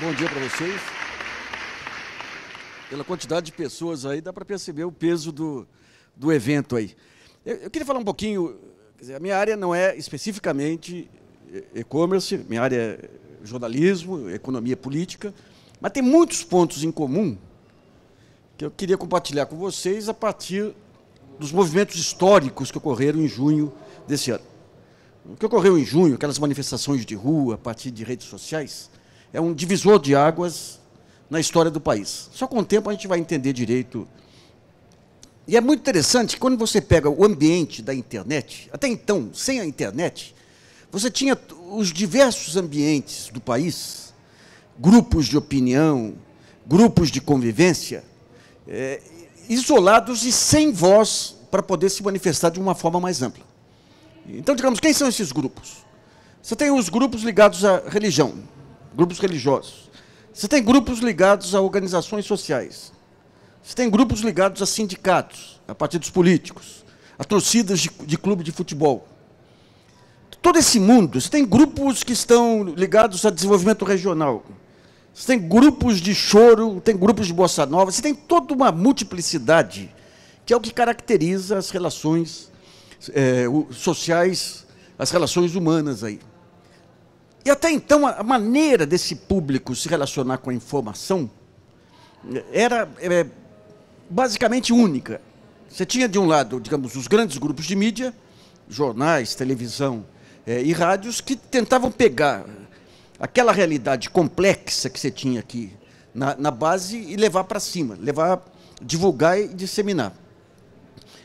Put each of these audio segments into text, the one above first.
Bom dia para vocês. Pela quantidade de pessoas aí, dá para perceber o peso do, do evento aí. Eu, eu queria falar um pouquinho, dizer, a minha área não é especificamente e-commerce, minha área é jornalismo, economia política, mas tem muitos pontos em comum que eu queria compartilhar com vocês a partir dos movimentos históricos que ocorreram em junho desse ano. O que ocorreu em junho, aquelas manifestações de rua a partir de redes sociais, é um divisor de águas na história do país. Só com o tempo a gente vai entender direito. E é muito interessante que quando você pega o ambiente da internet, até então, sem a internet, você tinha os diversos ambientes do país, grupos de opinião, grupos de convivência, é, isolados e sem voz para poder se manifestar de uma forma mais ampla. Então, digamos, quem são esses grupos? Você tem os grupos ligados à religião, grupos religiosos. Você tem grupos ligados a organizações sociais. Você tem grupos ligados a sindicatos, a partidos políticos, a torcidas de, de clube de futebol. Todo esse mundo, você tem grupos que estão ligados a desenvolvimento regional. Você tem grupos de choro, tem grupos de bossa nova, você tem toda uma multiplicidade, que é o que caracteriza as relações é, sociais, as relações humanas aí. E até então, a maneira desse público se relacionar com a informação era é, basicamente única. Você tinha, de um lado, digamos, os grandes grupos de mídia, jornais, televisão é, e rádios, que tentavam pegar aquela realidade complexa que você tinha aqui na, na base e levar para cima, levar, divulgar e disseminar.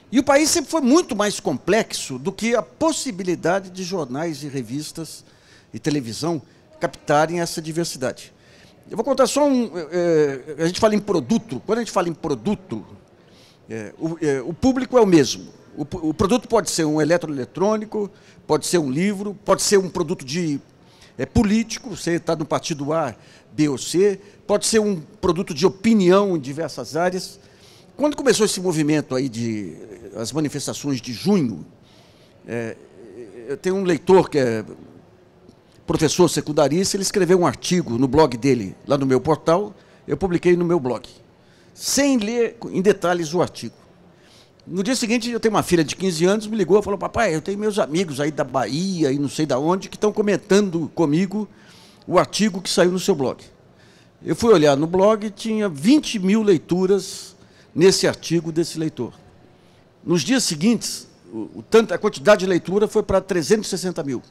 E o país sempre foi muito mais complexo do que a possibilidade de jornais e revistas e televisão captarem essa diversidade. Eu vou contar só um. É, a gente fala em produto. Quando a gente fala em produto, é, o, é, o, público é o mesmo. O, o, produto pode ser um eletroeletrônico, pode ser um livro, pode ser um produto de político, você está no partido A, B ou C, pode ser um produto de opinião em diversas áreas. Quando começou esse movimento aí de as manifestações de junho, eu tenho um leitor que é professor secundarista, ele escreveu um artigo no blog dele, lá no meu portal, eu publiquei no meu blog, sem ler em detalhes o artigo. No dia seguinte, eu tenho uma filha de 15 anos, me ligou e falou: Papai, eu tenho meus amigos aí da Bahia e não sei da onde que estão comentando comigo o artigo que saiu no seu blog. Eu fui olhar no blog e tinha 20 mil leituras nesse artigo desse leitor. Nos dias seguintes, a quantidade de leitura foi para 360 mil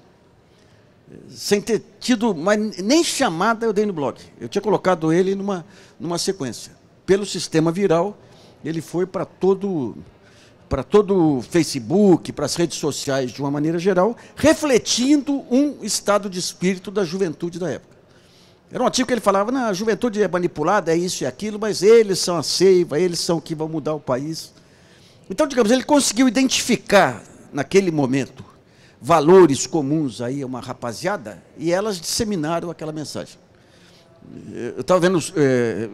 sem ter tido, nem chamada eu dei no blog. Eu tinha colocado ele numa, numa sequência. Pelo sistema viral, ele foi para todo para todo o Facebook, para as redes sociais de uma maneira geral, refletindo um estado de espírito da juventude da época. Era um artigo que ele falava, na juventude é manipulada, é isso e é aquilo, mas eles são a seiva, eles são o que vão mudar o país. Então, digamos, ele conseguiu identificar naquele momento valores comuns aí a uma rapaziada, e elas disseminaram aquela mensagem. Eu estava vendo, é,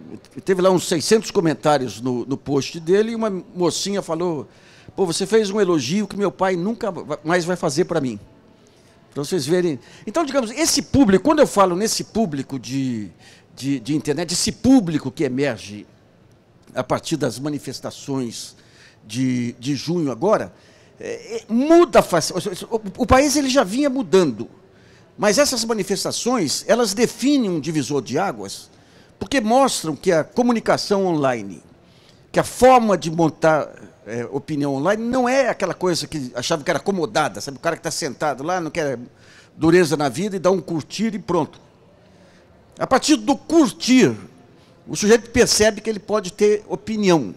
teve lá uns 600 comentários no, no post dele, e uma mocinha falou, pô, você fez um elogio que meu pai nunca mais vai fazer para mim. Para vocês verem. Então, digamos, esse público, quando eu falo nesse público de, de, de internet, esse público que emerge a partir das manifestações de, de junho agora, é, é, muda o, o país ele já vinha mudando, mas essas manifestações elas definem um divisor de águas, porque mostram que a comunicação online, que a forma de montar é, opinião online não é aquela coisa que achava que era acomodada, sabe? O cara que está sentado lá não quer dureza na vida e dá um curtir e pronto. A partir do curtir, o sujeito percebe que ele pode ter opinião.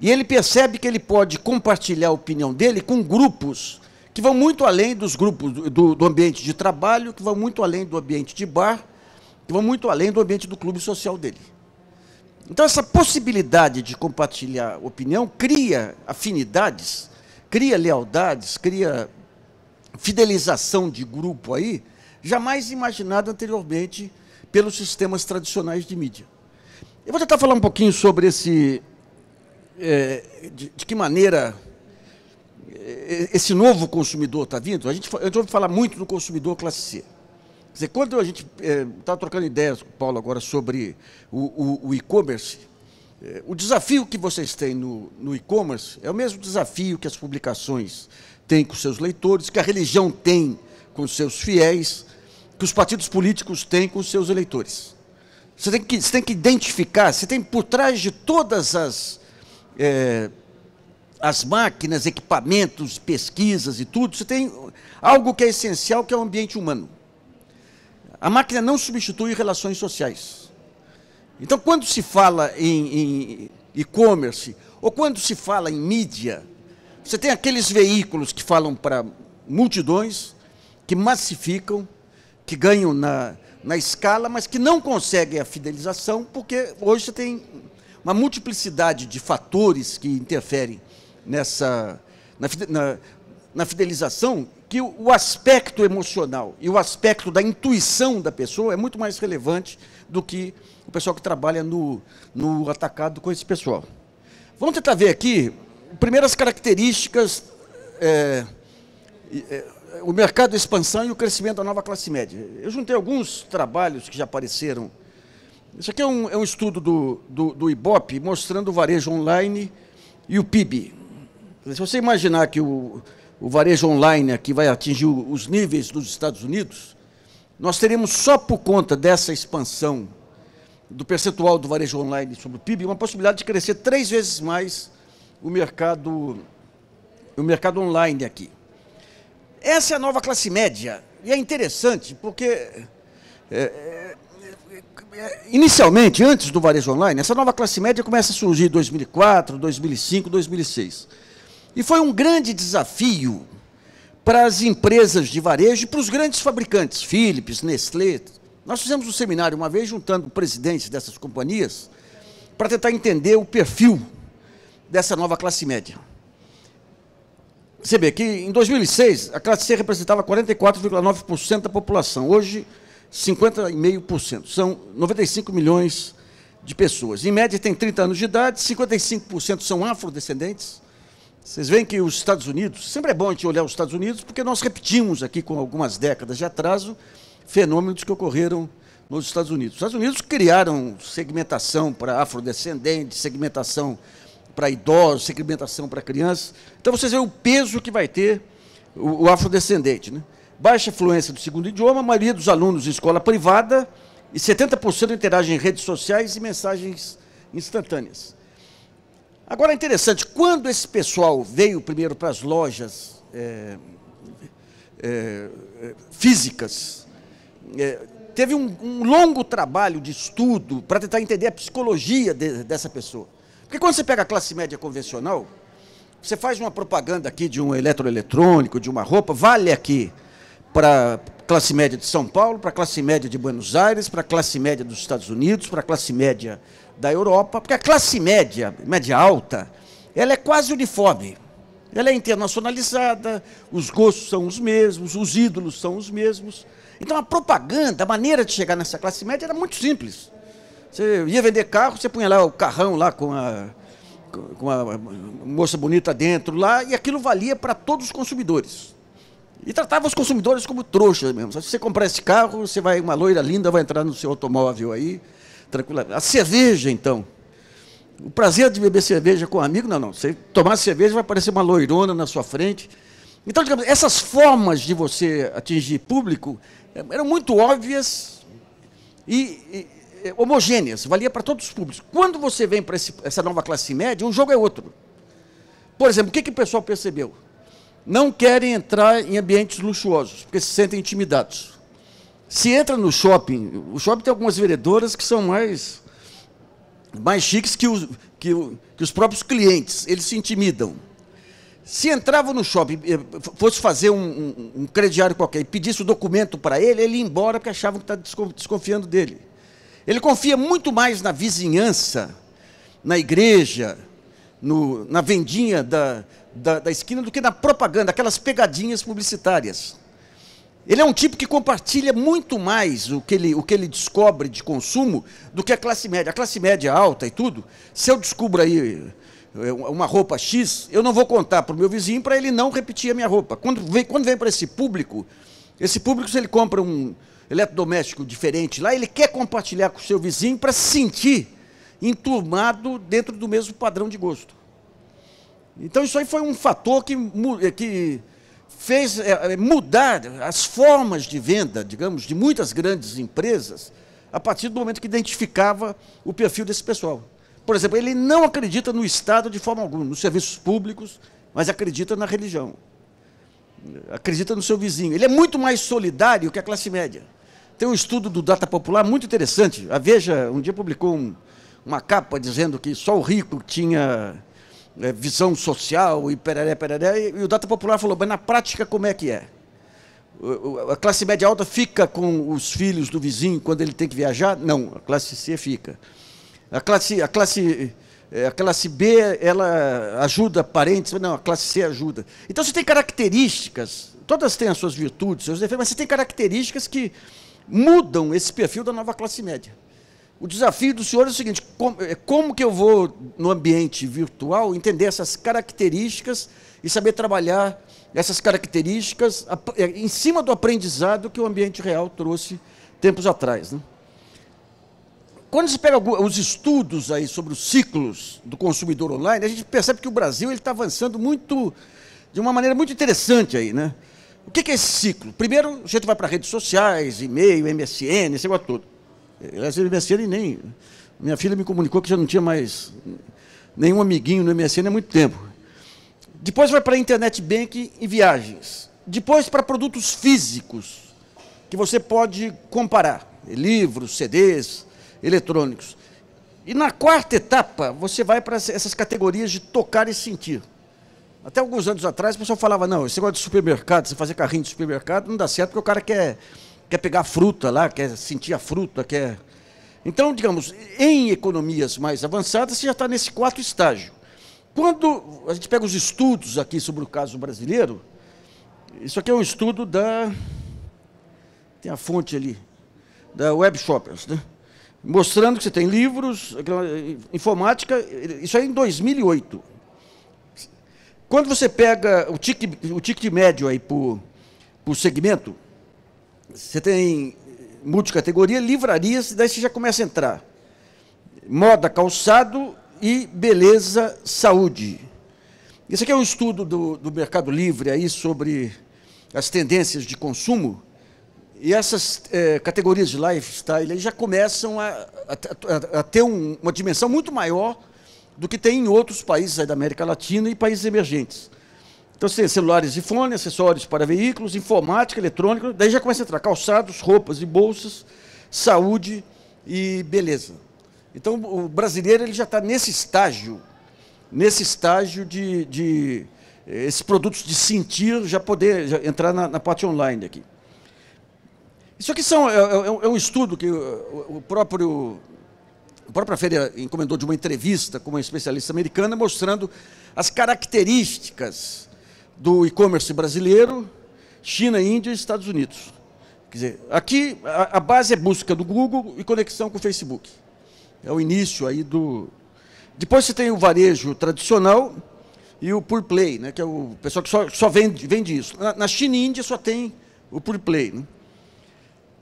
E ele percebe que ele pode compartilhar a opinião dele com grupos que vão muito além dos grupos do, do, ambiente de trabalho, que vão muito além do ambiente de bar, que vão muito além do ambiente do clube social dele. Então, essa possibilidade de compartilhar opinião cria afinidades, cria lealdades, cria fidelização de grupo aí, jamais imaginada anteriormente pelos sistemas tradicionais de mídia. Eu vou tentar falar um pouquinho sobre esse é, de, de, que maneira é, esse novo consumidor está vindo. A gente, a gente ouve falar muito do consumidor classe C. Quer dizer, quando a gente estava é, tá trocando ideias com o Paulo agora sobre o, o, o e-commerce, é, o desafio que vocês têm no, no e-commerce é o mesmo desafio que as publicações têm com seus leitores, que a religião tem com seus fiéis, que os partidos políticos têm com seus eleitores. Você tem que, você tem que identificar, você tem por trás de todas as é, as máquinas, equipamentos, pesquisas e tudo, você tem algo que é essencial, que é o ambiente humano. A máquina não substitui relações sociais. Então, quando se fala em e-commerce, ou quando se fala em mídia, você tem aqueles veículos que falam para multidões, que massificam, que ganham na, na escala, mas que não conseguem a fidelização, porque hoje você tem uma multiplicidade de fatores que interferem nessa na, na, na fidelização que o, o aspecto emocional e o aspecto da intuição da pessoa é muito mais relevante do que o pessoal que trabalha no, no atacado com esse pessoal. Vamos tentar ver aqui primeiras características é, é, o mercado de expansão e o crescimento da nova classe média. Eu juntei alguns trabalhos que já apareceram isso aqui é um, é um estudo do, do, do, IBOP mostrando o varejo online e o PIB. Se você imaginar que o, o varejo online aqui vai atingir os níveis dos Estados Unidos, nós teremos só por conta dessa expansão do percentual do varejo online sobre o PIB uma possibilidade de crescer três vezes mais o mercado, o mercado online aqui. Essa é a nova classe média. E é interessante porque é, é inicialmente, antes do varejo online, essa nova classe média começa a surgir em 2004, 2005, 2006. E foi um grande desafio para as empresas de varejo e para os grandes fabricantes, Philips, Nestlé. Nós fizemos um seminário uma vez juntando presidentes dessas companhias para tentar entender o perfil dessa nova classe média. Você vê que em 2006 a classe C representava 44,9% da população. Hoje 50,5%. São 95 milhões de pessoas. Em média, tem 30 anos de idade, 55% são afrodescendentes. Vocês veem que os Estados Unidos, sempre é bom a gente olhar os Estados Unidos, porque nós repetimos aqui com algumas décadas de atraso fenômenos que ocorreram nos Estados Unidos. Os Estados Unidos criaram segmentação para afrodescendentes, segmentação para idosos, segmentação para crianças. Então vocês veem o peso que vai ter o, afrodescendente. Né? baixa fluência do segundo idioma, a maioria dos alunos em escola privada e 70% interagem em redes sociais e mensagens instantâneas. Agora é interessante, quando esse pessoal veio primeiro para as lojas é, é, físicas, é, teve um, um, longo trabalho de estudo para tentar entender a psicologia de, dessa pessoa. Porque quando você pega a classe média convencional, você faz uma propaganda aqui de um eletroeletrônico, de uma roupa, vale aqui para classe média de São Paulo, para a classe média de Buenos Aires, para a classe média dos Estados Unidos, para a classe média da Europa, porque a classe média, média alta, ela é quase uniforme. Ela é internacionalizada, os gostos são os mesmos, os ídolos são os mesmos. Então a propaganda, a maneira de chegar nessa classe média era muito simples. Você ia vender carro, você punha lá o carrão lá com a, com a moça bonita dentro lá, e aquilo valia para todos os consumidores. E tratava os consumidores como trouxas mesmo. Se você comprar esse carro, você vai, uma loira linda vai entrar no seu automóvel aí, tranquila. A cerveja, então. O prazer de beber cerveja com um amigo, não, não. Você tomar cerveja vai aparecer uma loirona na sua frente. Então, digamos, essas formas de você atingir público eh, eram muito óbvias e, e eh, homogêneas, valia para todos os públicos. Quando você vem para essa nova classe média, um jogo é outro. Por exemplo, o que, que o pessoal percebeu? não querem entrar em ambientes luxuosos, porque se sentem intimidados. Se entra no shopping, o shopping tem algumas vereadoras que são mais, mais chiques que os, que, que os próprios clientes, eles se intimidam. Se entrava no shopping, eh, fosse fazer um, um, um crediário qualquer e pedisse o um documento para ele, ele ia embora porque achavam que tá estava desconfiando dele. Ele confia muito mais na vizinhança, na igreja, no, na vendinha da, da, da esquina do que na propaganda, aquelas pegadinhas publicitárias. Ele é um tipo que compartilha muito mais o que, ele, o que ele descobre de consumo do que a classe média. A classe média alta e tudo, se eu descubro aí eh, uma roupa X, eu não vou contar para o meu vizinho para ele não repetir a minha roupa. Quando vem, quando vem para esse público, esse público, se ele compra um eletrodoméstico diferente lá, ele quer compartilhar com o seu vizinho para sentir enturmado dentro do mesmo padrão de gosto. Então isso aí foi um fator que, eh, que fez eh, eh, mudar as formas de venda, digamos, de muitas grandes empresas, a partir do momento que identificava o perfil desse pessoal. Por exemplo, ele não acredita no Estado de forma alguma, nos serviços públicos, mas acredita na religião. Acredita no seu vizinho. Ele é muito mais solidário que a classe média. Tem um estudo do Data Popular muito interessante. A Veja, um dia publicou um, uma capa dizendo que só o rico tinha é, visão social e pereré, pereré, e, o Data Popular falou, mas na prática como é que é? A classe média alta fica com os filhos do vizinho quando ele tem que viajar? Não, a classe C fica. A classe, a classe, é, a classe B ela ajuda parentes, não, a classe C ajuda. Então você tem características, todas têm as suas virtudes, seus defeitos, mas você tem características que mudam esse perfil da nova classe média. O desafio do senhor é o seguinte: como, é, como, que eu vou, no ambiente virtual, entender essas características e saber trabalhar essas características é, em cima do aprendizado que o ambiente real trouxe tempos atrás? Né? Quando se pega os estudos aí sobre os ciclos do consumidor online, a gente percebe que o Brasil está avançando muito, de uma maneira muito interessante aí, né? O que é esse ciclo? Primeiro, a gente vai para redes sociais, e-mail, MSN, esse negócio todo. Aliás, o MSN nem. Minha filha me comunicou que já não tinha mais nenhum amiguinho no MSN há muito tempo. Depois vai para internet bank e viagens. Depois para produtos físicos, que você pode comparar. Livros, CDs, eletrônicos. E na quarta etapa, você vai para essas categorias de tocar e sentir. Até alguns anos atrás, o pessoal falava, não, esse negócio de supermercado, você fazer carrinho de supermercado, não dá certo, porque o cara quer quer pegar fruta lá, quer sentir a fruta, quer. Então, digamos, em economias mais avançadas, você já está nesse quatro estágio. Quando a gente pega os estudos aqui sobre o caso brasileiro, isso aqui é um estudo da. Tem a fonte ali, da Web Shoppers, né? mostrando que você tem livros, informática, isso aí é em 2008. Quando você pega o ticket, o ticket médio aí por, por segmento, você tem multicategoria, livrarias, daí você já começa a entrar. Moda, calçado e beleza, saúde. Isso aqui é um estudo do, do Mercado Livre aí sobre as tendências de consumo. E essas é, categorias de lifestyle já começam a, a, a ter um, uma dimensão muito maior do que tem em outros países da América Latina e países emergentes. Então você tem celulares e fone, acessórios para veículos, informática, eletrônica, daí já começa a entrar calçados, roupas e bolsas, saúde e beleza. Então o brasileiro ele já está nesse estágio, nesse estágio de, de eh, esses produtos de sentir já poder já entrar na, na, parte online aqui. Isso aqui são, é, é, é, é um estudo que o, o próprio a própria feira encomendou de uma entrevista com uma especialista americana mostrando as características do e-commerce brasileiro, China, Índia e Estados Unidos. Quer dizer, aqui a, a, base é busca do Google e conexão com o Facebook. É o início aí do. Depois você tem o varejo tradicional e o pure play, né, que é o pessoal que só, só vende, vende isso. Na, na China e Índia só tem o pure play. Né?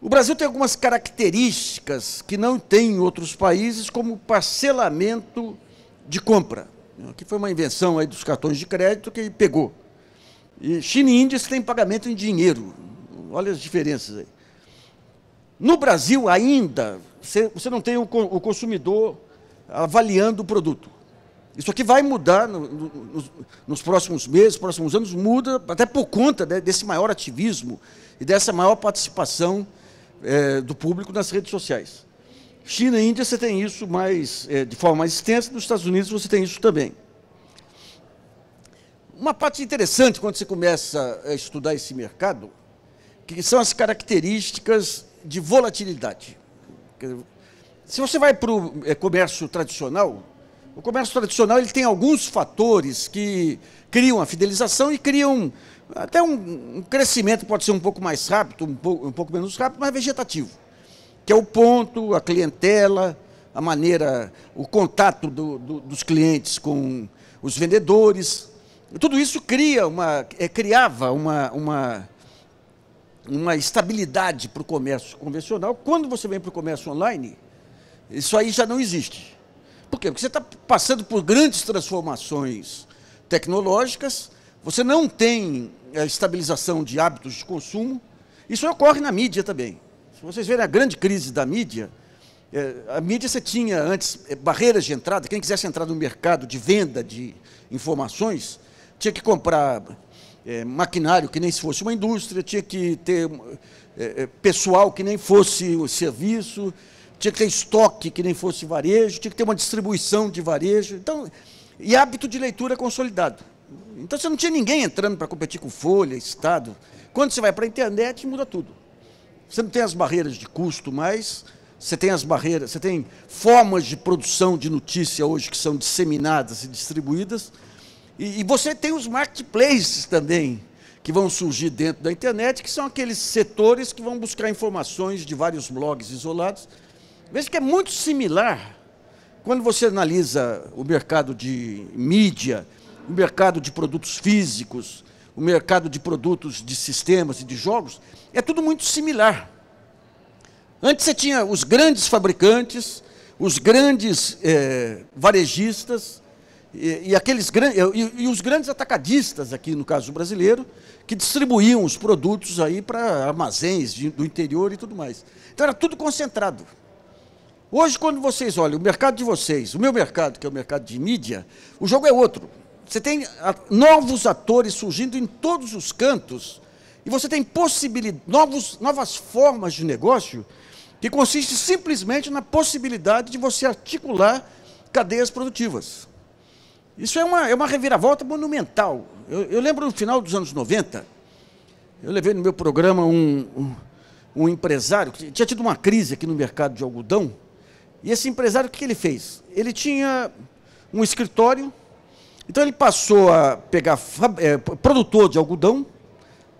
O Brasil tem algumas características que não tem em outros países, como parcelamento de compra, né, que foi uma invenção aí dos cartões de crédito que pegou. E China e Índia têm pagamento em dinheiro. Olha as diferenças aí. No Brasil, ainda, você não tem o consumidor avaliando o produto. Isso aqui vai mudar no, no, nos, próximos meses, próximos anos, muda, até por conta desse maior ativismo e dessa maior participação é, do público nas redes sociais. China e Índia, você tem isso mais, é, de forma mais extensa, nos Estados Unidos você tem isso também. Uma parte interessante quando você começa a estudar esse mercado, que são as características de volatilidade. Se você vai para o é, comércio tradicional, o comércio tradicional ele tem alguns fatores que criam a fidelização e criam até um, um crescimento, pode ser um pouco mais rápido, um pouco, um pouco, menos rápido, mas vegetativo, que é o ponto, a clientela, a maneira, o contato do, do, dos clientes com os vendedores, tudo isso cria uma, é, criava uma, uma, uma estabilidade para o comércio convencional. Quando você vem para o comércio online, isso aí já não existe. Por quê? Porque você está passando por grandes transformações tecnológicas, você não tem a é, estabilização de hábitos de consumo. Isso ocorre na mídia também. Se vocês verem a grande crise da mídia, é, a mídia você tinha antes é, barreiras de entrada, quem quisesse entrar no mercado de venda de informações, tinha que comprar é, maquinário que nem se fosse uma indústria, tinha que ter é, é, pessoal que nem fosse o serviço, tinha que ter estoque que nem fosse varejo, tinha que ter uma distribuição de varejo. Então, e hábito de leitura consolidado. Então você não tinha ninguém entrando para competir com Folha, Estado. Quando você vai para a internet, muda tudo. Você não tem as barreiras de custo mais, você tem as barreiras, você tem formas de produção de notícia hoje que são disseminadas e distribuídas e, e você tem os marketplaces também, que vão surgir dentro da internet, que são aqueles setores que vão buscar informações de vários blogs isolados. Veja que é muito similar quando você analisa o mercado de mídia, o mercado de produtos físicos, o mercado de produtos de sistemas e de jogos, é tudo muito similar. Antes você tinha os grandes fabricantes, os grandes é, varejistas, e, e aqueles e, e, os grandes atacadistas aqui no caso brasileiro que distribuíam os produtos aí para armazéns de, do interior e tudo mais. Então era tudo concentrado. Hoje quando vocês olham o mercado de vocês, o meu mercado que é o mercado de mídia, o jogo é outro. Você tem a, ah, novos atores surgindo em todos os cantos e você tem novos, novas formas de negócio que consiste simplesmente na possibilidade de você articular cadeias produtivas. Isso é uma, é uma reviravolta monumental. Eu, eu lembro no final dos anos 90, eu levei no meu programa um, um, um empresário que tinha tido uma crise aqui no mercado de algodão. E esse empresário, o que ele fez? Ele tinha um escritório, então ele passou a pegar é, produtor de algodão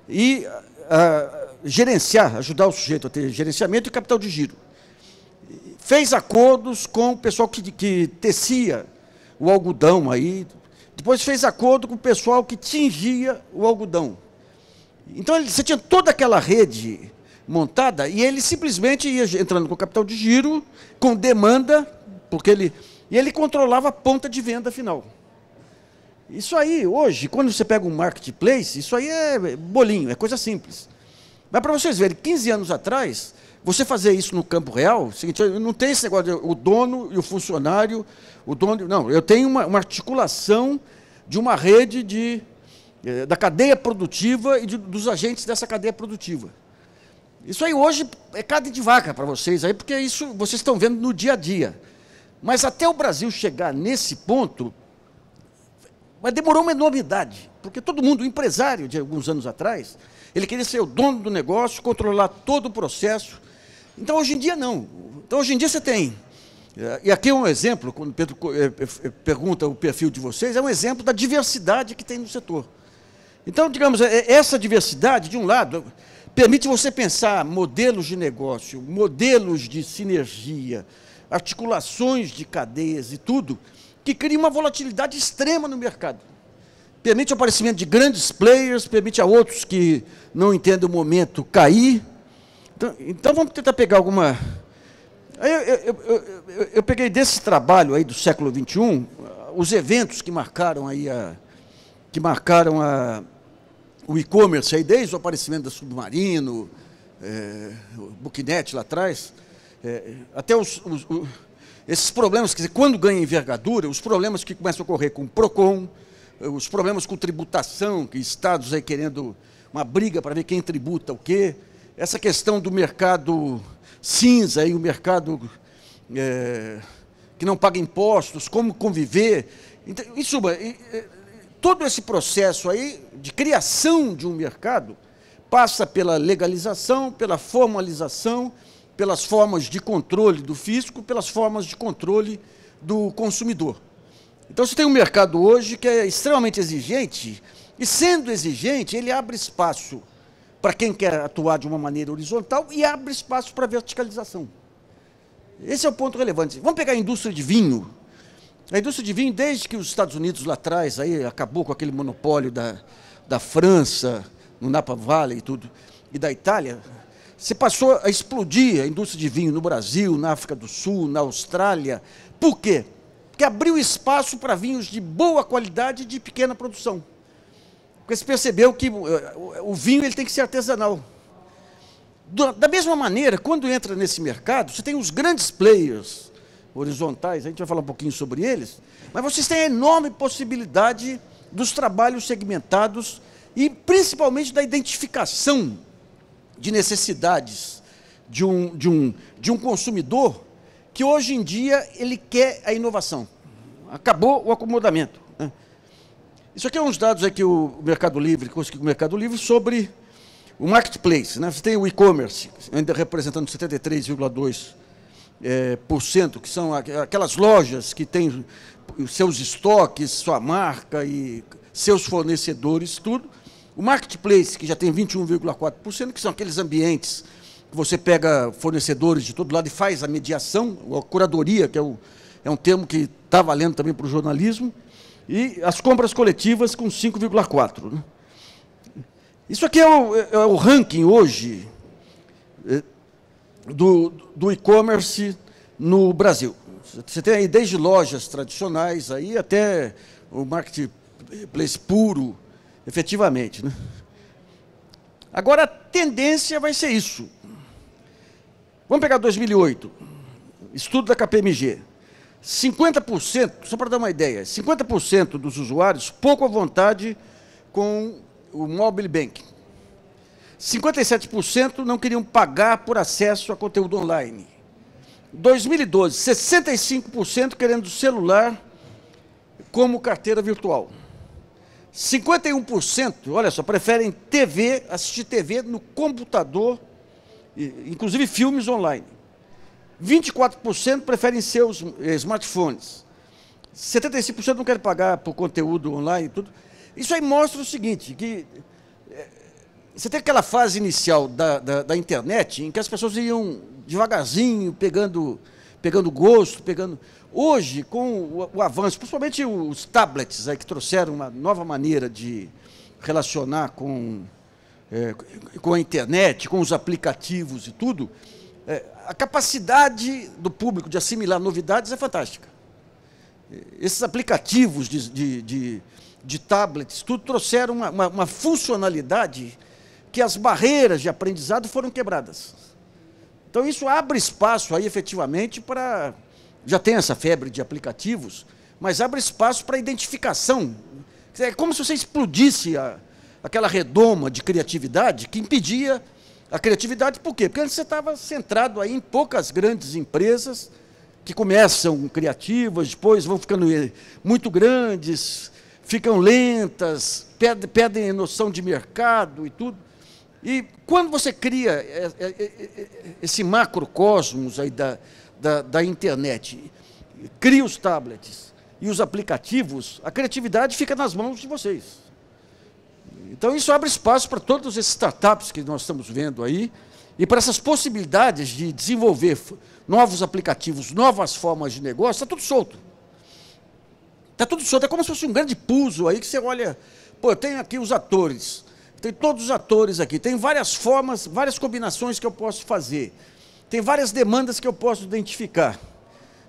e a, ah, gerenciar, ajudar o sujeito a ter gerenciamento e capital de giro. Fez acordos com o pessoal que, que tecia o algodão aí. Depois fez acordo com o pessoal que tingia o algodão. Então ele, você tinha toda aquela rede montada e ele simplesmente ia entrando com capital de giro, com demanda, porque ele e ele controlava a ponta de venda final. Isso aí, hoje, quando você pega um marketplace, isso aí é bolinho, é coisa simples. Mas para vocês verem, 15 anos atrás, você fazer isso no campo real, é seguinte, não tem esse negócio de o dono e o funcionário, o dono. Não, eu tenho uma, uma articulação de uma rede de, eh, da cadeia produtiva e de, dos agentes dessa cadeia produtiva. Isso aí hoje é cada de vaca para vocês aí, porque isso vocês estão vendo no dia a dia. Mas até o Brasil chegar nesse ponto, mas demorou uma enormidade, porque todo mundo, o empresário de alguns anos atrás, ele queria ser o dono do negócio, controlar todo o processo, então hoje em dia não. Então hoje em dia você tem. É, e aqui é um exemplo, quando Pedro é, é, pergunta o perfil de vocês, é um exemplo da diversidade que tem no setor. Então, digamos, essa diversidade, de um lado, permite você pensar modelos de negócio, modelos de sinergia, articulações de cadeias e tudo, que cria uma volatilidade extrema no mercado. Permite o aparecimento de grandes players, permite a outros que não entendem o momento cair, então, então vamos tentar pegar alguma. Eu, eu, eu, eu, peguei desse trabalho aí do século XXI ah, os eventos que marcaram aí a, que marcaram a, o e-commerce aí desde o aparecimento da Submarino, é, o Booknet lá atrás, é, até os, os, os, esses problemas, quer dizer, quando ganha envergadura, os problemas que começam a ocorrer com o PROCON, eh, os problemas com tributação, que estados aí querendo uma briga para ver quem tributa o quê essa questão do mercado cinza e o mercado é, que não paga impostos, como conviver. Então, em suma, todo esse processo aí de criação de um mercado passa pela legalização, pela formalização, pelas formas de controle do fisco, pelas formas de controle do consumidor. Então você tem um mercado hoje que é extremamente exigente, e sendo exigente, ele abre espaço para quem quer atuar de uma maneira horizontal e abre espaço para verticalização. Esse é o ponto relevante. Vamos pegar a indústria de vinho. A indústria de vinho, desde que os Estados Unidos lá atrás aí, acabou com aquele monopólio da, da França, no Napa Valley e tudo, e da Itália, se passou a explodir a indústria de vinho no Brasil, na África do Sul, na Austrália. Por quê? Porque abriu espaço para vinhos de boa qualidade e de pequena produção. Porque você percebeu que eh, o vinho ele tem que ser artesanal. Da mesma maneira, quando entra nesse mercado, você tem os grandes players horizontais, a gente vai falar um pouquinho sobre eles, mas vocês têm a enorme possibilidade dos trabalhos segmentados e principalmente da identificação de necessidades de um, de um, de um consumidor que hoje em dia ele quer a inovação. Acabou o acomodamento. Isso aqui é uns dados aqui o Mercado Livre, conseguiu o Mercado Livre, sobre o marketplace. Né? Você tem o e-commerce, ainda representando 73,2%, é, eh, por cento, que são aquelas lojas que têm seus estoques, sua marca e seus fornecedores, tudo. O marketplace, que já tem 21,4%, que são aqueles ambientes que você pega fornecedores de todo lado e faz a mediação, a curadoria, que é, o, é um termo que está valendo também para o jornalismo e as compras coletivas com 5,4%. Né? Isso aqui é o, é, é o ranking hoje é, do, do e-commerce no Brasil. Você tem aí desde lojas tradicionais aí até o marketplace puro, efetivamente. Né? Agora, a tendência vai ser isso. Vamos pegar 2008, estudo da KPMG. 50%, só para dar uma ideia, 50% dos usuários pouco à vontade com o mobile banking. 57% não queriam pagar por acesso a conteúdo online. 2012, 65% querendo celular como carteira virtual. 51%, olha só, preferem TV, assistir TV no computador, inclusive filmes online. 24% preferem seus eh, smartphones. 75% não querem pagar por conteúdo online e tudo. Isso aí mostra o seguinte, que eh, você tem aquela fase inicial da, da, da internet em que as pessoas iam devagarzinho, pegando, pegando gosto, pegando... Hoje, com o, o avanço, principalmente os tablets aí que trouxeram uma nova maneira de relacionar com, é, com a internet, com os aplicativos e tudo, é, a capacidade do público de assimilar novidades é fantástica. Esses aplicativos de, de, de, de tablets, tudo trouxeram uma, uma, uma funcionalidade que as barreiras de aprendizado foram quebradas. Então isso abre espaço aí efetivamente para. Já tem essa febre de aplicativos, mas abre espaço para identificação. É como se você explodisse a, aquela redoma de criatividade que impedia a criatividade por quê? Porque você estava centrado aí em poucas grandes empresas que começam criativas, depois vão ficando eh, muito grandes, ficam lentas, perdem noção de mercado e tudo. E quando você cria eh, eh, esse macrocosmos aí da, da, da internet, cria os tablets e os aplicativos, a criatividade fica nas mãos de vocês. Então, isso abre espaço para todos esses startups que nós estamos vendo aí e para essas possibilidades de desenvolver novos aplicativos, novas formas de negócio. Está tudo solto. Está tudo solto. É como se fosse um grande puzzle aí que você olha. Pô, tem aqui os atores. Tem todos os atores aqui. Tem várias formas, várias combinações que eu posso fazer. Tem várias demandas que eu posso identificar.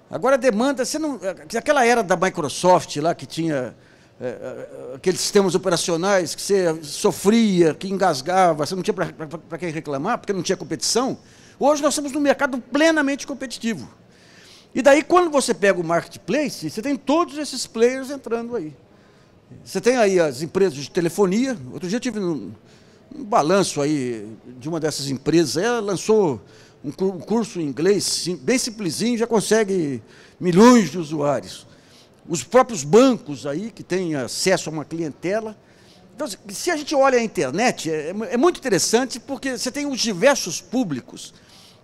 Agora, a demanda, você não, eh, aquela era da Microsoft lá que tinha é, é, aqueles sistemas operacionais que você sofria, que engasgava, você não tinha para quem reclamar, porque não tinha competição. Hoje nós estamos num mercado plenamente competitivo. E daí, quando você pega o marketplace, você tem todos esses players entrando aí. Você tem aí as empresas de telefonia. Outro dia eu tive um, um balanço aí de uma dessas empresas. Ela lançou um curso em inglês bem simplesinho, já consegue milhões de usuários os próprios bancos aí, que têm acesso a uma clientela. Então, se a gente olha a internet, é, é muito interessante porque você tem os diversos públicos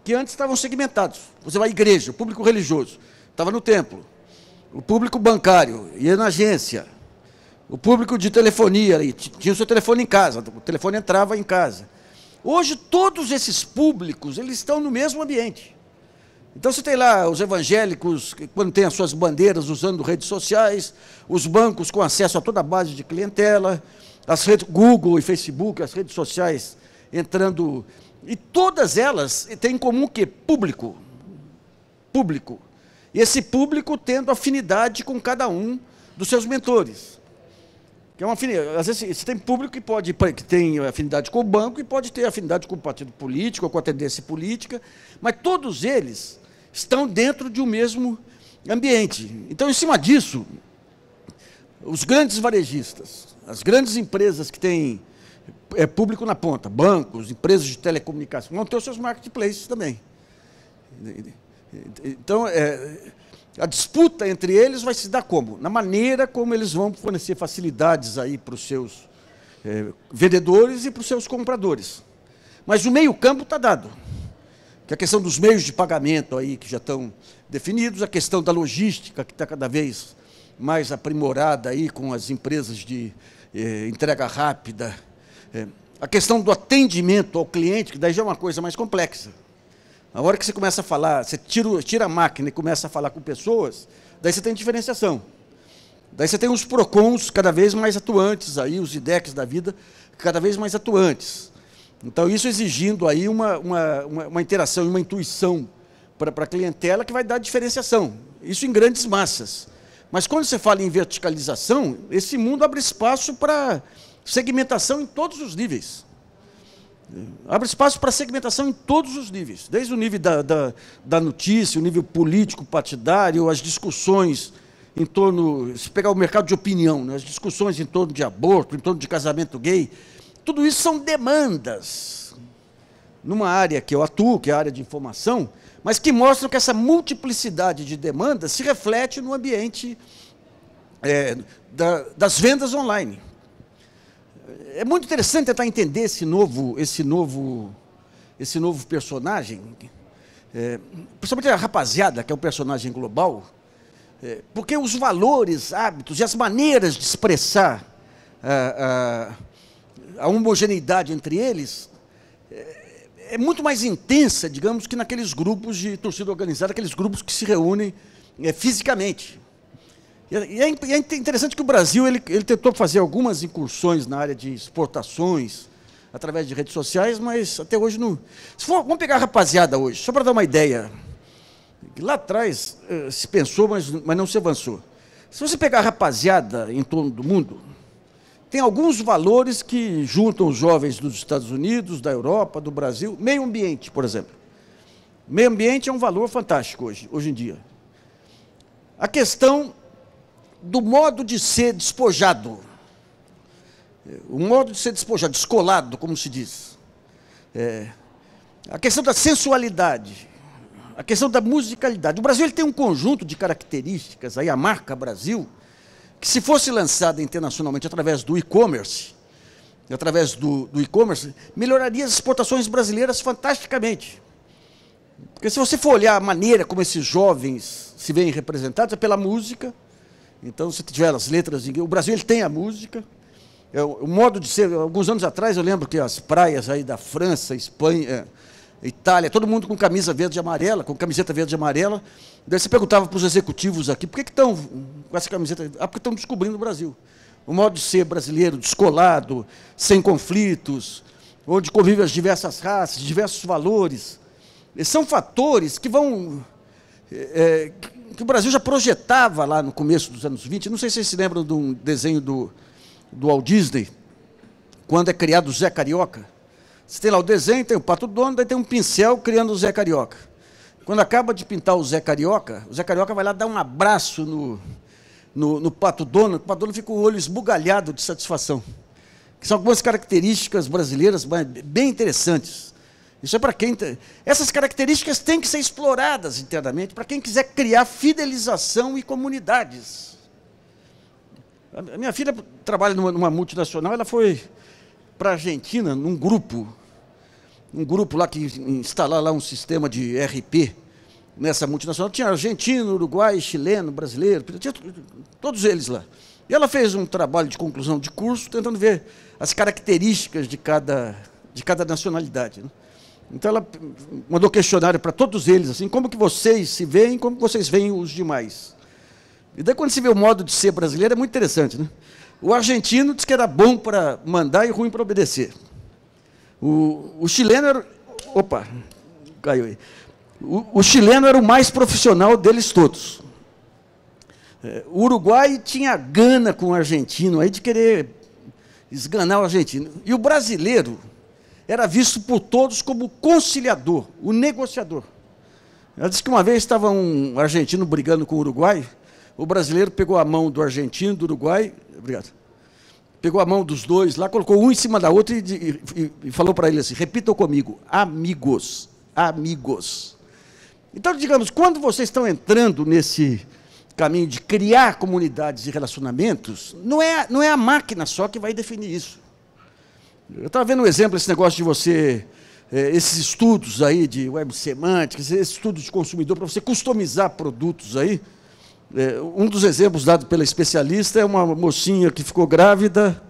que antes estavam segmentados. Você vai à igreja, o público religioso, estava no templo. O público bancário ia na agência. O público de telefonia, tinha o seu telefone em casa, o telefone entrava em casa. Hoje, todos esses públicos, eles estão no mesmo ambiente. Então você tem lá os evangélicos, quando tem as suas bandeiras usando redes sociais, os bancos com acesso a toda a base de clientela, as redes Google e Facebook, as redes sociais entrando. E todas elas têm em comum o quê? Público. Público. E esse público tendo afinidade com cada um dos seus mentores. Que é uma afinidade. Às vezes você tem público que, pode, que tem afinidade com o banco e pode ter afinidade com o partido político, ou com a tendência política, mas todos eles estão dentro de um mesmo ambiente. Então, em cima disso, os grandes varejistas, as grandes empresas que têm é, público na ponta, bancos, empresas de telecomunicação, vão ter os seus marketplaces também. Então, é, a disputa entre eles vai se dar como? Na maneira como eles vão fornecer facilidades aí para os seus é, vendedores e para os seus compradores. Mas o meio campo está dado que a questão dos meios de pagamento aí que já estão definidos, a questão da logística que está cada vez mais aprimorada aí com as empresas de eh, entrega rápida, eh, a questão do atendimento ao cliente, que daí já é uma coisa mais complexa. Na hora que você começa a falar, você tira, tira a máquina e começa a falar com pessoas, daí você tem diferenciação. Daí você tem os PROCONs cada vez mais atuantes aí, os IDECs da vida, cada vez mais atuantes. Então, isso exigindo aí uma, uma, uma, uma interação, uma intuição para a clientela que vai dar diferenciação. Isso em grandes massas. Mas quando você fala em verticalização, esse mundo abre espaço para segmentação em todos os níveis. Abre espaço para segmentação em todos os níveis, desde o nível da, da, da notícia, o nível político, partidário, as discussões em torno, se pegar o mercado de opinião, né, as discussões em torno de aborto, em torno de casamento gay, tudo isso são demandas numa área que eu atuo, que é a área de informação, mas que mostram que essa multiplicidade de demandas se reflete no ambiente é, da, das vendas online. É muito interessante tentar entender esse novo, esse novo, esse novo personagem, é, principalmente a rapaziada, que é um personagem global, é, porque os valores, hábitos e as maneiras de expressar a a homogeneidade entre eles é, é muito mais intensa, digamos, que naqueles grupos de torcida organizada, aqueles grupos que se reúnem é, fisicamente. E é, é, é interessante que o Brasil ele, ele tentou fazer algumas incursões na área de exportações através de redes sociais, mas até hoje não. For, vamos pegar a rapaziada hoje, só para dar uma ideia. Lá atrás eh, se pensou, mas, mas não se avançou. Se você pegar a rapaziada em torno do mundo, tem alguns valores que juntam os jovens dos Estados Unidos, da Europa, do Brasil. Meio ambiente, por exemplo. Meio ambiente é um valor fantástico hoje, hoje em dia. A questão do modo de ser despojado. O modo de ser despojado, descolado, como se diz. É, a questão da sensualidade. A questão da musicalidade. O Brasil ele tem um conjunto de características, aí a marca Brasil, que se fosse lançada internacionalmente através do e-commerce, através do, do e-commerce, melhoraria as exportações brasileiras fantasticamente. Porque se você for olhar a maneira como esses jovens se veem representados, é pela música. Então, se tiver as letras, o Brasil ele tem a música. É o, o modo de ser. Alguns anos atrás, eu lembro que as praias aí da França, Espanha, Itália, todo mundo com camisa verde e amarela, com camiseta verde e amarela. Daí você perguntava para os executivos aqui, por que, estão com essa camiseta? Ah, porque estão descobrindo o Brasil. O modo de ser brasileiro, descolado, sem conflitos, onde convivem as diversas raças, diversos valores. E são fatores que vão. É, que o Brasil já projetava lá no começo dos anos 20. Não sei se vocês se lembram de um desenho do, do Walt Disney, quando é criado o Zé Carioca você tem lá o desenho, tem o Pato Dono, daí tem um pincel criando o Zé Carioca. Quando acaba de pintar o Zé Carioca, o Zé Carioca vai lá dar um abraço no, no, no Pato Dono, o Pato Dono fica com o olho esbugalhado de satisfação. Que são algumas características brasileiras bem interessantes. Isso é para quem. Essas características têm que ser exploradas internamente para quem quiser criar fidelização e comunidades. A minha filha trabalha numa multinacional, ela foi para a Argentina num grupo um grupo lá que instalar lá um sistema de RP nessa multinacional. Tinha argentino, uruguai, chileno, brasileiro, tinha todos eles lá. E ela fez um trabalho de conclusão de curso, tentando ver as características de cada, de cada nacionalidade. Né? Então ela mandou questionário para todos eles, assim, como que vocês se veem, como vocês veem os demais. E daí quando se vê o modo de ser brasileiro, é muito interessante. Né? O argentino diz que era bom para mandar e ruim para obedecer. O, o chileno era. Opa, caiu aí. O, o chileno era o mais profissional deles todos. É, o Uruguai tinha gana com o argentino aí de querer esganar o argentino. E o brasileiro era visto por todos como o conciliador, o negociador. Ela disse que uma vez estava um argentino brigando com o uruguai o brasileiro pegou a mão do argentino, do uruguai, obrigado, pegou a mão dos dois lá, colocou um em cima da outra e, e, e falou para ele assim: repitam comigo, amigos, amigos. Então, digamos, quando vocês estão entrando nesse caminho de criar comunidades e relacionamentos, não é, não é a máquina só que vai definir isso. Eu estava vendo um exemplo, esse negócio de você, é, esses estudos aí de web semântica, esses estudos de consumidor, para você customizar produtos aí. É, um dos exemplos dado pela especialista é uma mocinha que ficou grávida,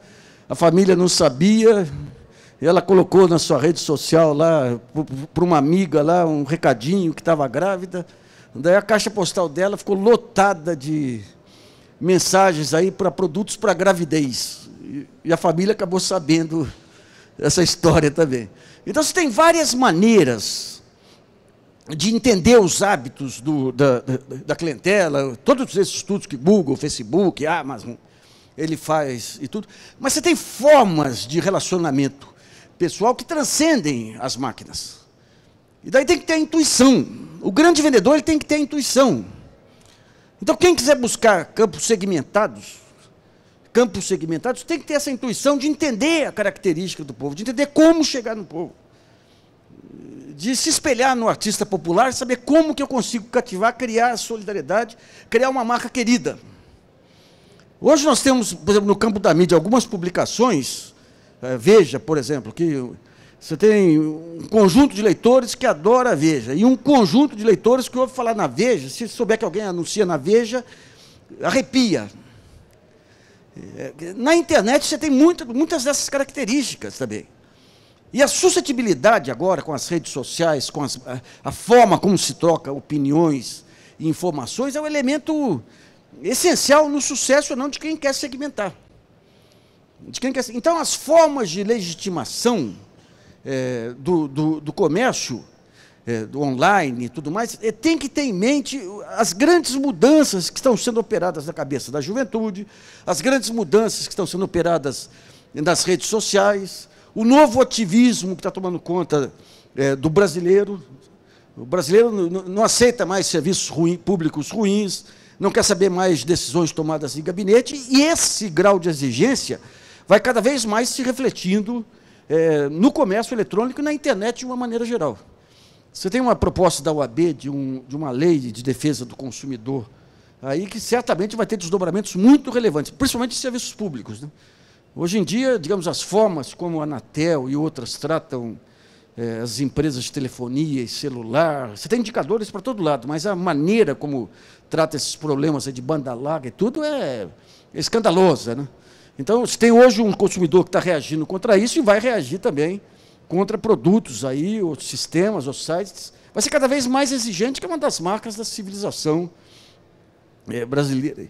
a família não sabia, e ela colocou na sua rede social lá, para uma amiga lá, um recadinho que estava grávida. Daí a caixa postal dela ficou lotada de mensagens aí para produtos para gravidez. E a família acabou sabendo essa história também. Então, você tem várias maneiras de entender os hábitos do, da, da, clientela, todos esses estudos que Google, Facebook, Amazon, ele faz e tudo. Mas você tem formas de relacionamento pessoal que transcendem as máquinas. E daí tem que ter a intuição. O grande vendedor ele tem que ter a intuição. Então, quem quiser buscar campos segmentados, campos segmentados, tem que ter essa intuição de entender a característica do povo, de entender como chegar no povo de se espelhar no artista popular, saber como que eu consigo cativar, criar solidariedade, criar uma marca querida. Hoje nós temos, por exemplo, no campo da mídia, algumas publicações, eh, Veja, por exemplo, que você tem um conjunto de leitores que adora a Veja, e um conjunto de leitores que ouve falar na Veja, se souber que alguém anuncia na Veja, arrepia. Eh, na internet você tem muitas dessas características também. E a suscetibilidade agora com as redes sociais, com as, a, forma como se troca opiniões e informações, é um elemento essencial no sucesso ou não de quem quer segmentar. De quem quer, então, as formas de legitimação é, do, do, do, comércio, é, do online e tudo mais, é, tem que ter em mente as grandes mudanças que estão sendo operadas na cabeça da juventude, as grandes mudanças que estão sendo operadas nas redes sociais o novo ativismo que está tomando conta é, do brasileiro. O brasileiro não, aceita mais serviços ruim, públicos ruins, não quer saber mais decisões tomadas em gabinete, e esse grau de exigência vai cada vez mais se refletindo é, no comércio eletrônico e na internet de uma maneira geral. Você tem uma proposta da UAB de, um, de uma lei de defesa do consumidor aí que certamente vai ter desdobramentos muito relevantes, principalmente em serviços públicos. Né? Hoje em dia, digamos, as formas como a Anatel e outras tratam é, as empresas de telefonia e celular, você tem indicadores para todo lado, mas a maneira como trata esses problemas de banda larga e tudo é, escandalosa. Né? Então, você tem hoje um consumidor que está reagindo contra isso e vai reagir também contra produtos aí, ou sistemas, ou sites. Vai ser cada vez mais exigente, que é uma das marcas da civilização é, brasileira.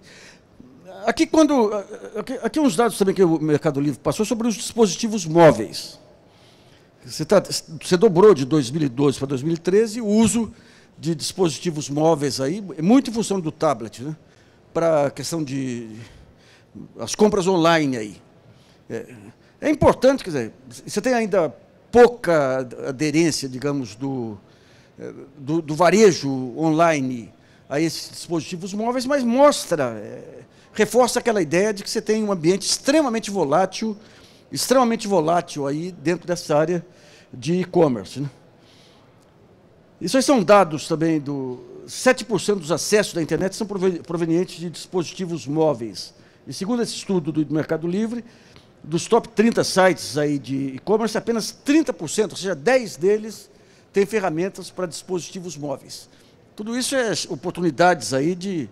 Aqui, quando, aqui, aqui uns dados também que o Mercado Livre passou sobre os dispositivos móveis. Você, tá, você dobrou de 2012 para 2013 o uso de dispositivos móveis aí, muito em função do tablet, né? para a questão de as compras online aí. É, é, importante, quer dizer, você tem ainda pouca aderência, digamos, do, é, do, do varejo online a esses dispositivos móveis, mas mostra. É, reforça aquela ideia de que você tem um ambiente extremamente volátil, extremamente volátil aí dentro dessa área de e-commerce. Né? Isso aí são dados também do 7% dos acessos da internet são provenientes de dispositivos móveis. E segundo esse estudo do Mercado Livre, dos top 30 sites aí de e-commerce, apenas 30%, ou seja, 10 deles têm ferramentas para dispositivos móveis. Tudo isso é oportunidades aí de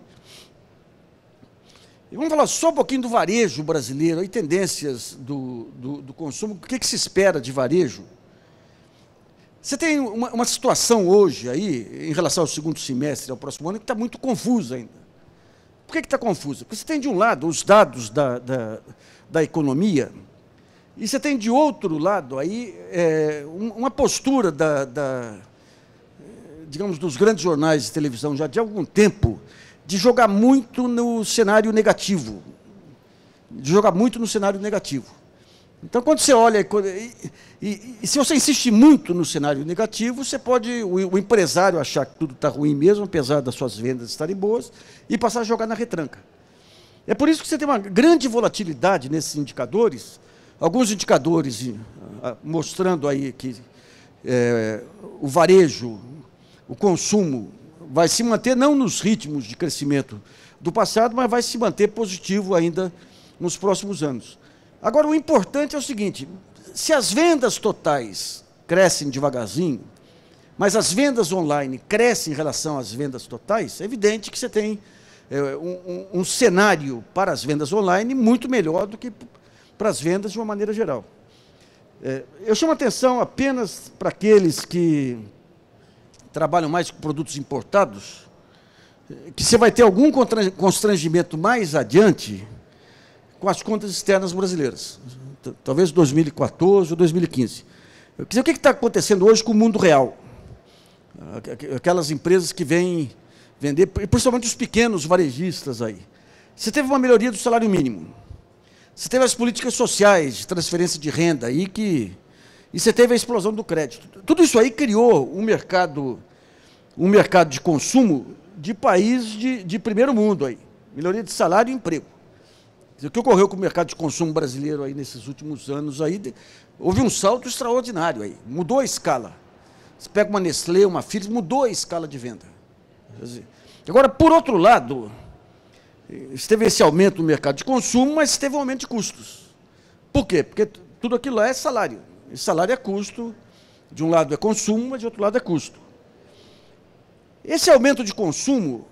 e vamos falar só um pouquinho do varejo brasileiro, e tendências do, do, do consumo, o que, que, se espera de varejo. Você tem uma, uma, situação hoje aí, em relação ao segundo semestre, ao próximo ano, que está muito confusa ainda. Por que está confusa? Porque você tem de um lado os dados da, da, da economia, e você tem de outro lado aí é, uma postura da, da digamos, dos grandes jornais de televisão já de algum tempo, de jogar muito no cenário negativo. De jogar muito no cenário negativo. Então, quando você olha. E, e, e se você insiste muito no cenário negativo, você pode, o, o empresário, achar que tudo está ruim mesmo, apesar das suas vendas estarem boas, e passar a jogar na retranca. É por isso que você tem uma grande volatilidade nesses indicadores. Alguns indicadores eh, mostrando aí que é, o varejo o consumo vai se manter não nos ritmos de crescimento do passado, mas vai se manter positivo ainda nos próximos anos. Agora, o importante é o seguinte: se as vendas totais crescem devagarzinho, mas as vendas online crescem em relação às vendas totais, é evidente que você tem é, um, um, um cenário para as vendas online muito melhor do que para as vendas de uma maneira geral. É, eu chamo atenção apenas para aqueles que trabalham mais com produtos importados, que você vai ter algum constrangimento mais adiante com as contas externas brasileiras, talvez 2014 ou 2015. Quer dizer, o que é está acontecendo hoje com o mundo real? Aquelas empresas que vêm vender, principalmente os pequenos varejistas aí. Você teve uma melhoria do salário mínimo. Você teve as políticas sociais de transferência de renda aí que e você teve a explosão do crédito. Tudo isso aí criou um mercado, um mercado de consumo de países de, de primeiro mundo aí. Melhoria de salário e emprego. O que ocorreu com o mercado de consumo brasileiro aí nesses últimos anos aí, houve um salto extraordinário aí. Mudou a escala. Você pega uma Nestlé, uma Philips, mudou a escala de venda. Agora, por outro lado, teve esse aumento no mercado de consumo, mas teve um aumento de custos. Por quê? Porque tudo aquilo lá é salário. E salário é custo, de um lado é consumo, mas de outro lado é custo. Esse aumento de consumo,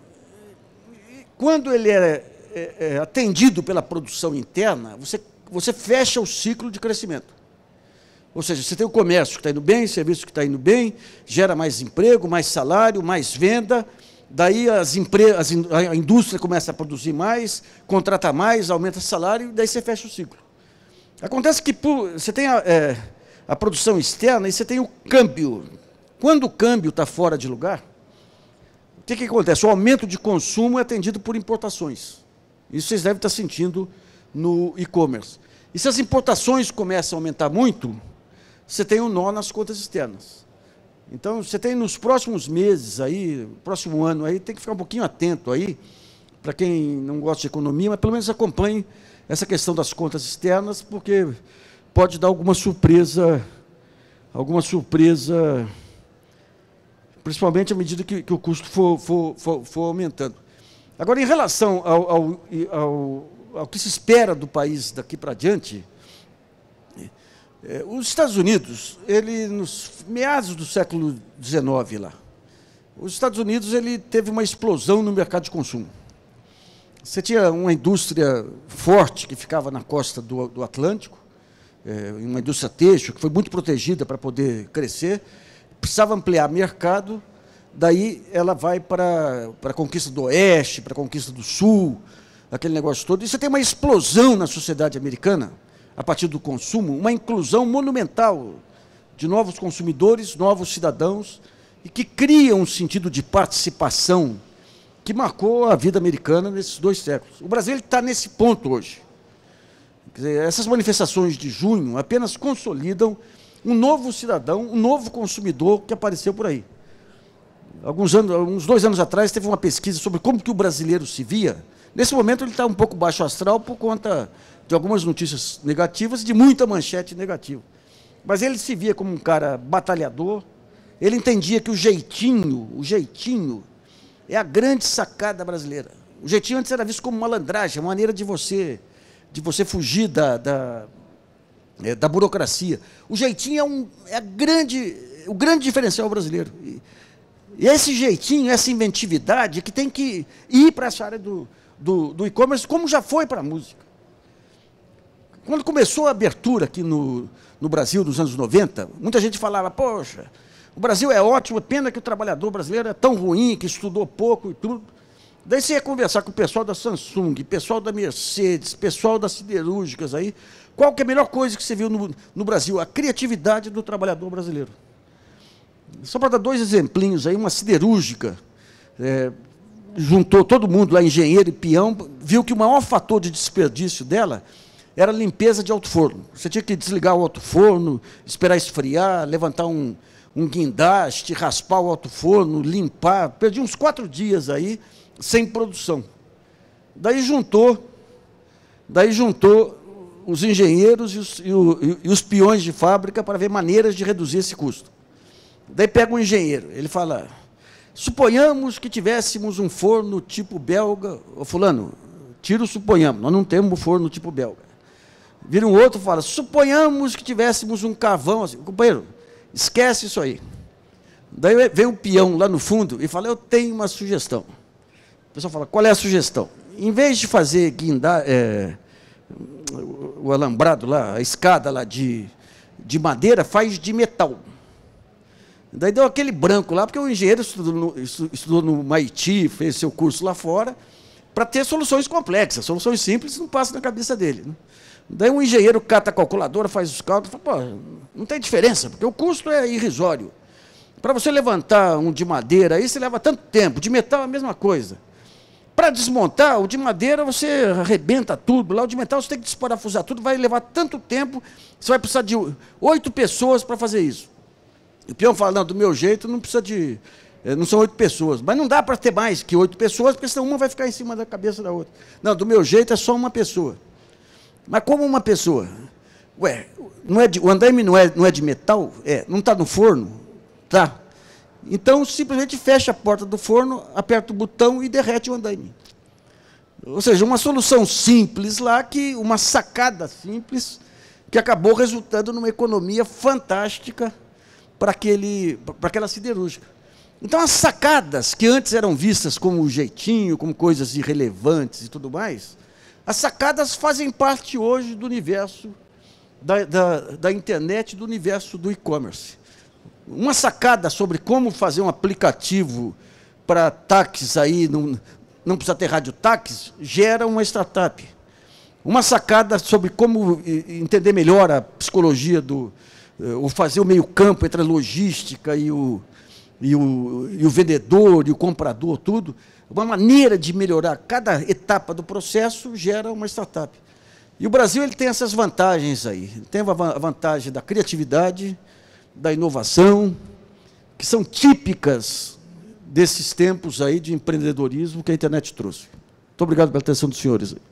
quando ele é, é, é atendido pela produção interna, você, você fecha o ciclo de crescimento. Ou seja, você tem o comércio que está indo bem, serviço que está indo bem, gera mais emprego, mais salário, mais venda. Daí as empresas, a indústria começa a produzir mais, contrata mais, aumenta o salário, e daí você fecha o ciclo. Acontece que você tem é, a produção externa e você tem o câmbio. Quando o câmbio está fora de lugar, o que, que acontece? O aumento de consumo é atendido por importações. Isso vocês devem estar sentindo no e-commerce. E se as importações começam a aumentar muito, você tem um nó nas contas externas. Então, você tem nos próximos meses aí, próximo ano aí, tem que ficar um pouquinho atento aí, para quem não gosta de economia, mas pelo menos acompanhe essa questão das contas externas, porque pode dar alguma surpresa, alguma surpresa, principalmente à medida que, que o custo for, for, for, for, aumentando. Agora, em relação ao, ao, ao, ao que se espera do país daqui para diante, eh, os Estados Unidos, ele nos meados do século XIX lá, os Estados Unidos ele teve uma explosão no mercado de consumo. Você tinha uma indústria forte que ficava na costa do, do Atlântico, é, uma indústria têxtil, que foi muito protegida para poder crescer, precisava ampliar mercado, daí ela vai para, para a conquista do Oeste, para a conquista do Sul, aquele negócio todo. E você tem uma explosão na sociedade americana, a partir do consumo, uma inclusão monumental de novos consumidores, novos cidadãos, e que cria um sentido de participação que marcou a vida americana nesses dois séculos. O Brasil está nesse ponto hoje. Dizer, essas manifestações de junho apenas consolidam um novo cidadão, um novo consumidor que apareceu por aí. Alguns anos, uns dois anos atrás, teve uma pesquisa sobre como que o brasileiro se via. Nesse momento ele está um pouco baixo astral por conta de algumas notícias negativas e de muita manchete negativa. Mas ele se via como um cara batalhador, ele entendia que o jeitinho, o jeitinho, é a grande sacada brasileira. O jeitinho antes era visto como malandragem, maneira de você de você fugir da, da, é, da burocracia. O jeitinho é, um, é grande, o grande diferencial brasileiro. E, e esse jeitinho, essa inventividade que tem que ir para essa área do, do, do e-commerce, como já foi para a música. Quando começou a abertura aqui no, no Brasil dos anos 90, muita gente falava, poxa, o Brasil é ótimo, pena que o trabalhador brasileiro é tão ruim, que estudou pouco e tudo. Daí você ia conversar com o pessoal da Samsung, pessoal da Mercedes, pessoal das siderúrgicas aí. Qual que é a melhor coisa que você viu no, no Brasil? A criatividade do trabalhador brasileiro. Só para dar dois exemplinhos aí, uma siderúrgica é, juntou todo mundo lá, engenheiro e peão, viu que o maior fator de desperdício dela era a limpeza de alto forno. Você tinha que desligar o alto forno, esperar esfriar, levantar um, um guindaste, raspar o alto forno, limpar. Perdi uns quatro dias aí sem produção. Daí juntou, daí juntou os engenheiros e os, e, o, e os peões de fábrica para ver maneiras de reduzir esse custo. Daí pega um engenheiro, ele fala: suponhamos que tivéssemos um forno tipo belga, o fulano, o suponhamos, nós não temos forno tipo belga. Vira um outro e fala: suponhamos que tivéssemos um carvão assim, companheiro, esquece isso aí. Daí vem um peão lá no fundo e fala: eu tenho uma sugestão. O pessoal fala, qual é a sugestão? Em vez de fazer guindar é, o alambrado lá, a escada lá de, de madeira, faz de metal. Daí deu aquele branco lá, porque o engenheiro estudou no, estudou no MIT, fez seu curso lá fora, para ter soluções complexas. Soluções simples não passam na cabeça dele. Né? Daí um engenheiro cata a calculadora, faz os cálculos, fala, não tem diferença, porque o custo é irrisório. Para você levantar um de madeira aí, você leva tanto tempo. De metal é a mesma coisa. Para desmontar, o de madeira você arrebenta tudo. Lá o de metal você tem que desparafusar tudo, vai levar tanto tempo, você vai precisar de oito pessoas para fazer isso. E o peão fala, não, do meu jeito não precisa de. Eh, não são oito pessoas. Mas não dá para ter mais que oito pessoas, porque senão uma vai ficar em cima da cabeça da outra. Não, do meu jeito é só uma pessoa. Mas como uma pessoa? Ué, não é de, o andaime não é, não é de metal? É, não está no forno? Tá. Então, simplesmente fecha a porta do forno, aperta o botão e derrete o andaime. Ou seja, uma solução simples lá, que uma sacada simples, que acabou resultando numa economia fantástica para, aquele, para aquela siderúrgica. Então, as sacadas que antes eram vistas como jeitinho, como coisas irrelevantes e tudo mais, as sacadas fazem parte hoje do universo da, da, da internet, do universo do e-commerce uma sacada sobre como fazer um aplicativo para táxis aí, não, não precisa ter rádio táxis, gera uma startup. Uma sacada sobre como entender melhor a psicologia do. Eh, ou fazer o meio-campo entre a logística e o, e, o, e o vendedor e o comprador, tudo. Uma maneira de melhorar cada etapa do processo gera uma startup. E o Brasil ele tem essas vantagens aí. Ele tem a vantagem da criatividade, da inovação, que são típicas desses tempos aí de empreendedorismo que a internet trouxe. Muito obrigado pela atenção dos senhores.